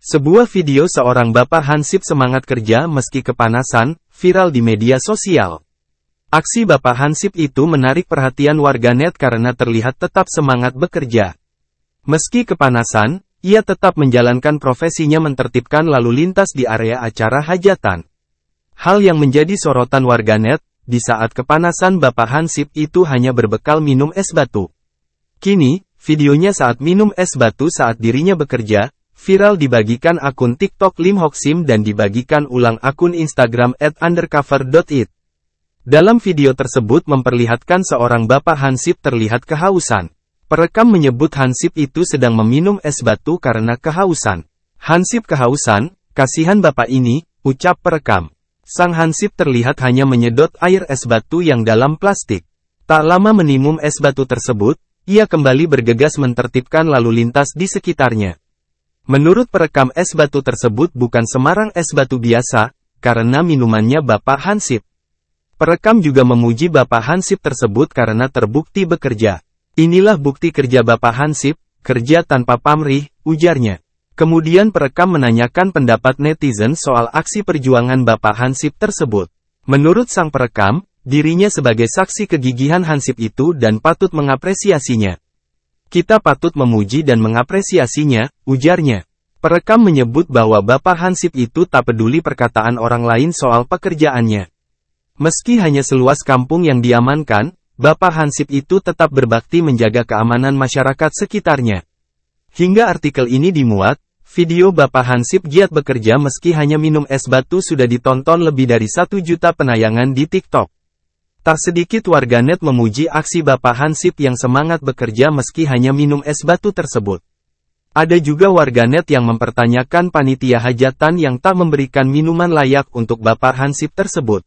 Sebuah video seorang bapak Hansip semangat kerja meski kepanasan, viral di media sosial. Aksi bapak Hansip itu menarik perhatian warganet karena terlihat tetap semangat bekerja. Meski kepanasan, ia tetap menjalankan profesinya mentertibkan lalu lintas di area acara hajatan. Hal yang menjadi sorotan warganet, di saat kepanasan bapak Hansip itu hanya berbekal minum es batu. Kini, videonya saat minum es batu saat dirinya bekerja, viral dibagikan akun TikTok Lim Hock Sim dan dibagikan ulang akun Instagram at undercover.it. Dalam video tersebut memperlihatkan seorang bapak Hansip terlihat kehausan. Perekam menyebut Hansip itu sedang meminum es batu karena kehausan. Hansip kehausan, kasihan bapak ini, ucap perekam. Sang Hansip terlihat hanya menyedot air es batu yang dalam plastik. Tak lama menimum es batu tersebut, ia kembali bergegas mentertibkan lalu lintas di sekitarnya. Menurut perekam es batu tersebut bukan Semarang es batu biasa, karena minumannya Bapak Hansip. Perekam juga memuji Bapak Hansip tersebut karena terbukti bekerja. Inilah bukti kerja Bapak Hansip, kerja tanpa pamrih, ujarnya. Kemudian perekam menanyakan pendapat netizen soal aksi perjuangan Bapak Hansip tersebut. Menurut sang perekam, dirinya sebagai saksi kegigihan Hansip itu dan patut mengapresiasinya. Kita patut memuji dan mengapresiasinya, ujarnya. Perekam menyebut bahwa Bapak Hansip itu tak peduli perkataan orang lain soal pekerjaannya. Meski hanya seluas kampung yang diamankan, Bapak Hansip itu tetap berbakti menjaga keamanan masyarakat sekitarnya. Hingga artikel ini dimuat, video Bapak Hansip giat bekerja meski hanya minum es batu sudah ditonton lebih dari satu juta penayangan di TikTok. Tak sedikit warganet memuji aksi Bapak Hansip yang semangat bekerja meski hanya minum es batu tersebut. Ada juga warganet yang mempertanyakan panitia hajatan yang tak memberikan minuman layak untuk Bapak Hansip tersebut.